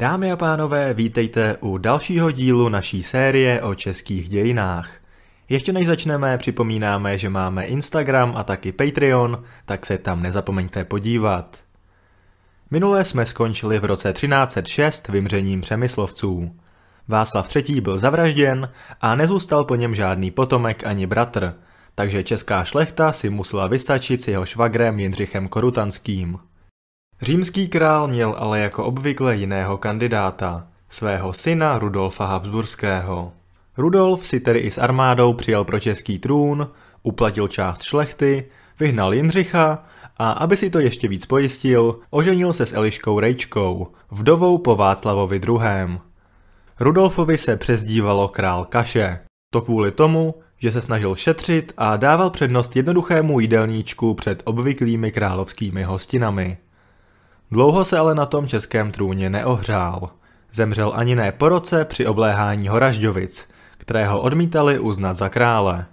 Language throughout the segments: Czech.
Dámy a pánové, vítejte u dalšího dílu naší série o českých dějinách. Ještě než začneme, připomínáme, že máme Instagram a taky Patreon, tak se tam nezapomeňte podívat. Minule jsme skončili v roce 1306 vymřením přemyslovců. Václav III. byl zavražděn a nezůstal po něm žádný potomek ani bratr, takže česká šlechta si musela vystačit s jeho švagrem Jindřichem Korutanským. Římský král měl ale jako obvykle jiného kandidáta, svého syna Rudolfa Habsburského. Rudolf si tedy i s armádou přijel pro český trůn, uplatil část šlechty, vyhnal Jindřicha a aby si to ještě víc pojistil, oženil se s Eliškou Rejčkou, vdovou po Václavovi II. Rudolfovi se přezdívalo král kaše. To kvůli tomu, že se snažil šetřit a dával přednost jednoduchému jídelníčku před obvyklými královskými hostinami. Dlouho se ale na tom českém trůně neohřál. Zemřel ani ne po roce při obléhání Horažďovic, kterého odmítali uznat za krále.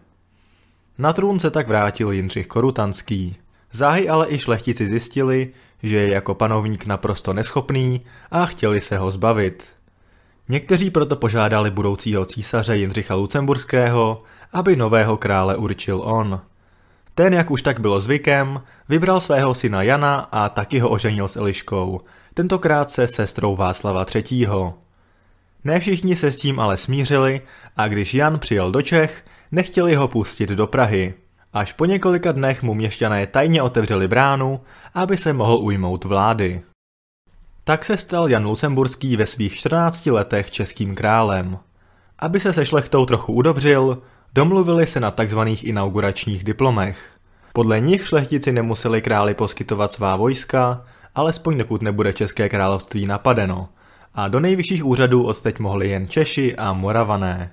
Na trůn se tak vrátil Jindřich Korutanský. Záhy ale i šlechtici zjistili, že je jako panovník naprosto neschopný a chtěli se ho zbavit. Někteří proto požádali budoucího císaře Jindřicha Lucemburského, aby nového krále určil on. Ten, jak už tak bylo zvykem, vybral svého syna Jana a taky ho oženil s Eliškou, tentokrát se sestrou Václava III. Ne všichni se s tím ale smířili a když Jan přijel do Čech, nechtěli ho pustit do Prahy. Až po několika dnech mu měšťané tajně otevřeli bránu, aby se mohl ujmout vlády. Tak se stal Jan Lucemburský ve svých 14 letech českým králem. Aby se se šlechtou trochu udobřil, Domluvili se na tzv. inauguračních diplomech. Podle nich šlechtici nemuseli králi poskytovat svá vojska, alespoň dokud nebude České království napadeno. A do nejvyšších úřadů odteď mohli jen Češi a Moravané.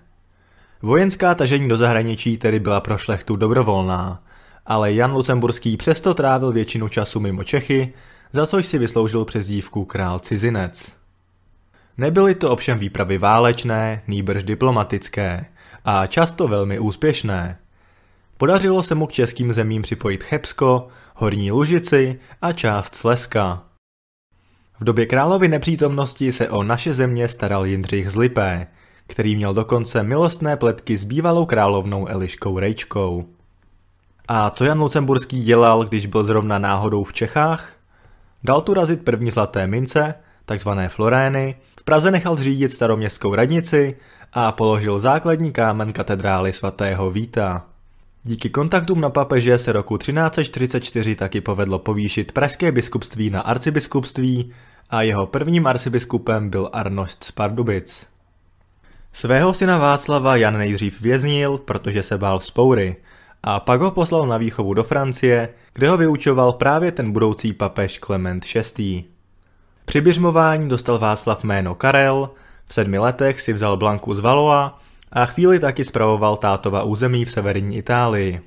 Vojenská tažení do zahraničí tedy byla pro šlechtu dobrovolná, ale Jan Lucemburský přesto trávil většinu času mimo Čechy, za což si vysloužil přezdívku král cizinec. Nebyly to ovšem výpravy válečné, nýbrž diplomatické a často velmi úspěšné. Podařilo se mu k českým zemím připojit Chebsko, Horní Lužici a část Slezska. V době královy nepřítomnosti se o naše země staral Jindřich z Lipé, který měl dokonce milostné pletky s bývalou královnou Eliškou Rejčkou. A co Jan Lucemburský dělal, když byl zrovna náhodou v Čechách? Dal tu razit první zlaté mince, takzvané florény, Praze nechal zřídit staroměstskou radnici a položil základní kámen katedrály svatého Víta. Díky kontaktům na papeže se roku 1344 taky povedlo povýšit pražské biskupství na arcibiskupství a jeho prvním arcibiskupem byl Arnost z Pardubic. Svého syna Václava Jan nejdřív věznil, protože se bál spoury, a pak ho poslal na výchovu do Francie, kde ho vyučoval právě ten budoucí papež Klement VI. Při běžmování dostal Václav jméno Karel, v sedmi letech si vzal Blanku z Valoa a chvíli taky spravoval tátova území v severní Itálii.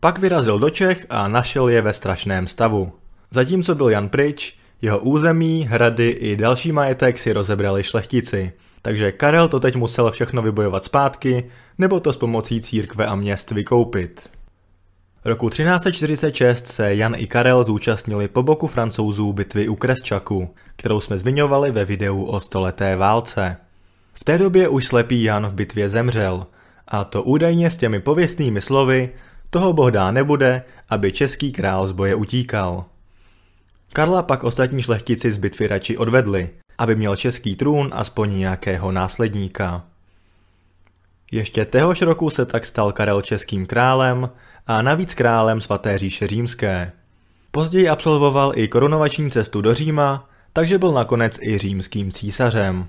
Pak vyrazil do Čech a našel je ve strašném stavu. Zatímco byl Jan pryč, jeho území, hrady i další majetek si rozebrali šlechtici, takže Karel to teď musel všechno vybojovat zpátky, nebo to s pomocí církve a měst vykoupit. Roku 1346 se Jan i Karel zúčastnili po boku francouzů bitvy u Kresčaku, kterou jsme zmiňovali ve videu o stoleté válce. V té době už slepý Jan v bitvě zemřel, a to údajně s těmi pověstnými slovy toho bohdá nebude, aby český král z boje utíkal. Karla pak ostatní šlechtici z bitvy radši odvedli, aby měl český trůn aspoň nějakého následníka. Ještě téhož roku se tak stal Karel českým králem a navíc králem svaté říše římské. Později absolvoval i korunovační cestu do Říma, takže byl nakonec i římským císařem.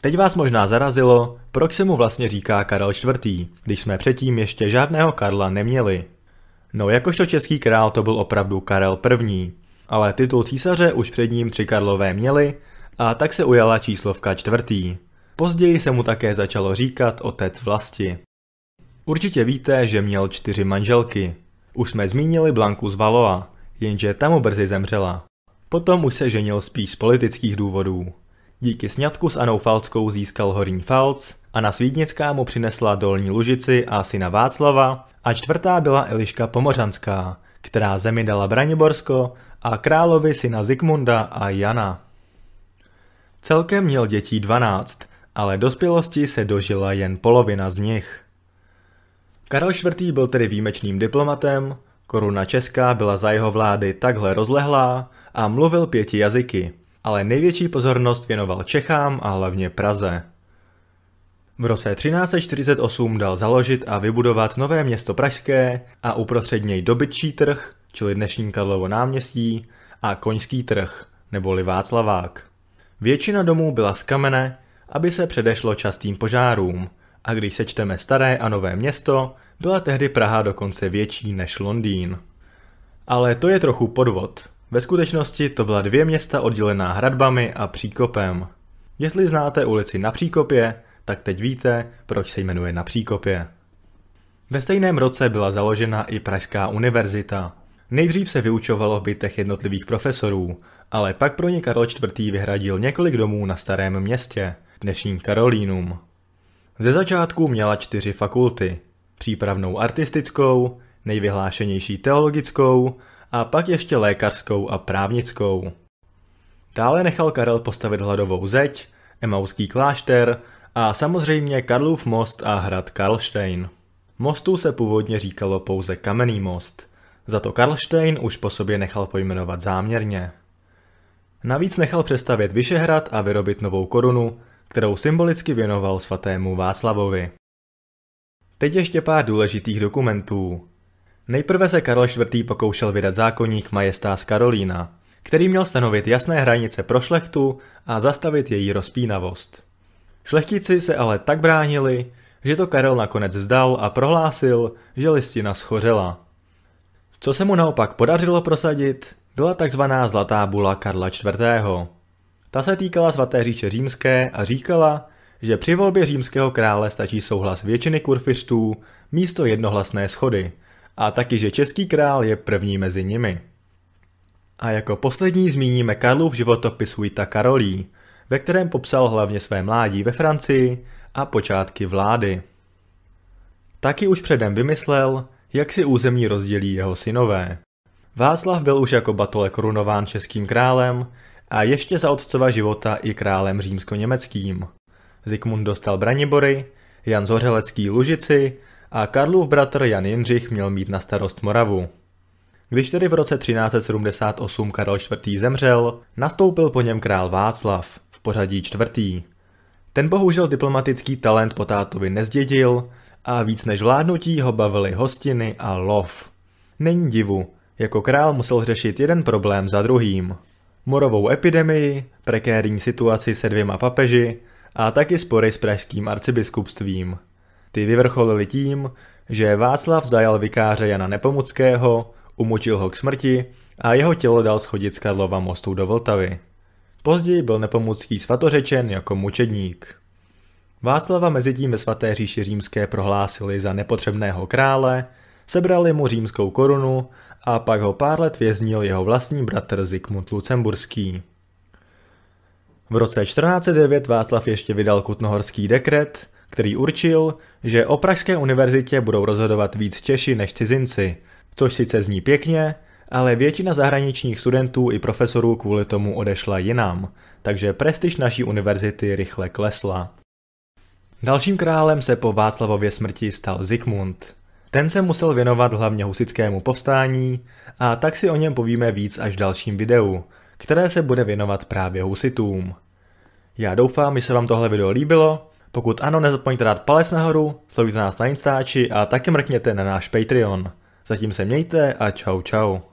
Teď vás možná zarazilo, proč se mu vlastně říká Karel IV., když jsme předtím ještě žádného Karla neměli. No jakožto český král to byl opravdu Karel I., ale titul císaře už před ním tři Karlové měli a tak se ujala číslovka čtvrtý. Později se mu také začalo říkat otec vlasti. Určitě víte, že měl čtyři manželky. Už jsme zmínili Blanku z Valoa, jenže tam brzy zemřela. Potom už se ženil spíš z politických důvodů. Díky sňatku s Anou Falckou získal Horní Falc, na Svídnická mu přinesla dolní lužici a syna Václava a čtvrtá byla Eliška Pomořanská, která zemi dala Braniborsko a královi syna Zikmunda a Jana. Celkem měl dětí 12 ale dospělosti se dožila jen polovina z nich. Karel IV. byl tedy výjimečným diplomatem, koruna česká byla za jeho vlády takhle rozlehlá a mluvil pěti jazyky, ale největší pozornost věnoval Čechám a hlavně Praze. V roce 1348 dal založit a vybudovat nové město Pražské a uprostřed něj dobytčí trh, čili dnešní Karlovo náměstí, a koňský trh, neboli Václavák. Většina domů byla z kamene aby se předešlo častým požárům. A když sečteme staré a nové město, byla tehdy Praha dokonce větší než Londýn. Ale to je trochu podvod. Ve skutečnosti to byla dvě města oddělená hradbami a příkopem. Jestli znáte ulici na Příkopě, tak teď víte, proč se jmenuje na Příkopě. Ve stejném roce byla založena i Pražská univerzita. Nejdřív se vyučovalo v bytech jednotlivých profesorů, ale pak pro ně Karel IV. vyhradil několik domů na starém městě – dnešním Karolínum. Ze začátku měla čtyři fakulty. Přípravnou artistickou, nejvyhlášenější teologickou a pak ještě lékařskou a právnickou. Dále nechal Karel postavit hladovou zeď, Emauský klášter a samozřejmě Karlův most a hrad Karlštejn. Mostu se původně říkalo pouze Kamenný most, za to Karlštejn už po sobě nechal pojmenovat záměrně. Navíc nechal přestavět Vyšehrad a vyrobit novou korunu, kterou symbolicky věnoval svatému Václavovi. Teď ještě pár důležitých dokumentů. Nejprve se Karol IV. pokoušel vydat zákonník majestás Karolína, který měl stanovit jasné hranice pro šlechtu a zastavit její rozpínavost. Šlechtici se ale tak bránili, že to Karel nakonec vzdal a prohlásil, že listina schořela. Co se mu naopak podařilo prosadit, byla tzv. zlatá bula Karla IV. Ta se týkala svaté říče římské a říkala, že při volbě římského krále stačí souhlas většiny kurfiřtů místo jednohlasné schody a taky, že český král je první mezi nimi. A jako poslední zmíníme Karlu v životopisu Ita Karolí, ve kterém popsal hlavně své mládí ve Francii a počátky vlády. Taky už předem vymyslel, jak si území rozdělí jeho synové. Václav byl už jako batole korunován českým králem, a ještě za otcova života i králem římsko-německým. Zikmund dostal Branibory, Jan Zořelecký Lužici a Karlův bratr Jan Jindřich měl mít na starost Moravu. Když tedy v roce 1378 Karel IV. zemřel, nastoupil po něm král Václav, v pořadí čtvrtý. Ten bohužel diplomatický talent po tátovi nezdědil a víc než vládnutí ho bavily hostiny a lov. Není divu, jako král musel řešit jeden problém za druhým morovou epidemii, prekérní situaci se dvěma papeži a taky spory s pražským arcibiskupstvím. Ty vyvrcholily tím, že Václav zajal vikáře Jana Nepomuckého, umočil ho k smrti a jeho tělo dal schodit z Karlova mostu do Vltavy. Později byl Nepomucký svatořečen jako mučedník. Václava mezitím ve svaté říši římské prohlásili za nepotřebného krále sebrali mu římskou korunu a pak ho pár let věznil jeho vlastní bratr Zikmund Lucemburský. V roce 1409 Václav ještě vydal kutnohorský dekret, který určil, že o Pražské univerzitě budou rozhodovat víc Češi než cizinci, což sice zní pěkně, ale většina zahraničních studentů i profesorů kvůli tomu odešla jinam, takže prestiž naší univerzity rychle klesla. Dalším králem se po Václavově smrti stal Zikmund. Ten se musel věnovat hlavně husickému povstání a tak si o něm povíme víc až v dalším videu, které se bude věnovat právě husitům. Já doufám, že se vám tohle video líbilo, pokud ano, nezapomeňte dát palec nahoru, sledujte nás na Instači a taky mrkněte na náš Patreon. Zatím se mějte a čau čau.